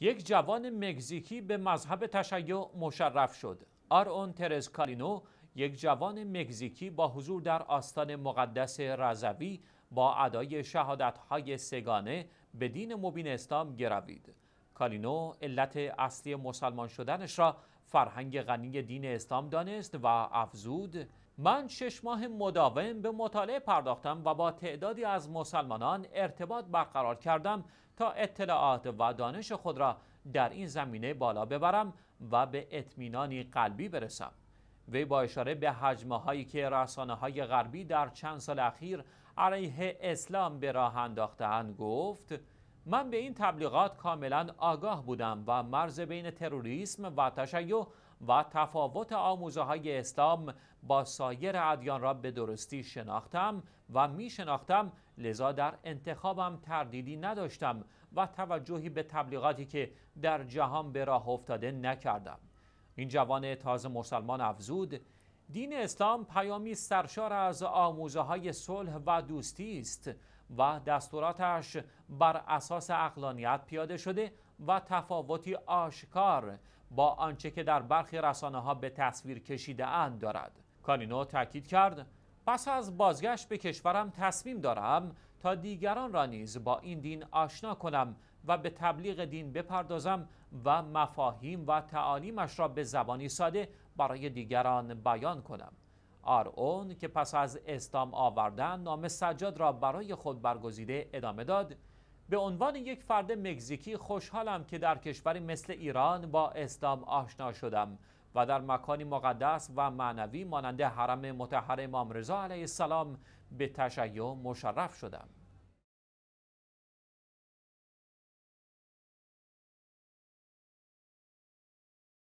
یک جوان مکزیکی به مذهب تشیع مشرف شد. آرون ترز کالینو یک جوان مکزیکی با حضور در آستان مقدس رضوی با ادای شهادتهای سگانه به دین مبین اسلام گروید. کالینو علت اصلی مسلمان شدنش را فرهنگ غنی دین اسلام دانست و افزود من شش ماه مداوم به مطالعه پرداختم و با تعدادی از مسلمانان ارتباط برقرار کردم تا اطلاعات و دانش خود را در این زمینه بالا ببرم و به اطمینانی قلبی برسم وی با اشاره به حجمه هایی که رسانه های غربی در چند سال اخیر علیه اسلام به راه انداختهاند گفت من به این تبلیغات کاملا آگاه بودم و مرز بین تروریسم و تشیع و تفاوت آموزه های اسلام با سایر ادیان را به درستی شناختم و می شناختم لذا در انتخابم تردیدی نداشتم و توجهی به تبلیغاتی که در جهان به راه افتاده نکردم این جوان تازه مسلمان افزود دین اسلام پیامی سرشار از آموزه های صلح و دوستی است و دستوراتش بر اساس اقلانیت پیاده شده و تفاوتی آشکار با آنچه که در برخی رسانه ها به تصویر کشیده اند دارد کانینو تاکید کرد پس از بازگشت به کشورم تصمیم دارم تا دیگران را نیز با این دین آشنا کنم و به تبلیغ دین بپردازم و مفاهیم و تعالیمش را به زبانی ساده برای دیگران بیان کنم اون که پس از اسلام آوردن نام سجاد را برای خود برگزیده ادامه داد به عنوان یک فرد مکزیکی خوشحالم که در کشوری مثل ایران با اسلام آشنا شدم و در مکانی مقدس و معنوی مانند حرم متحر امام رضا علیه السلام به تشیع مشرف شدم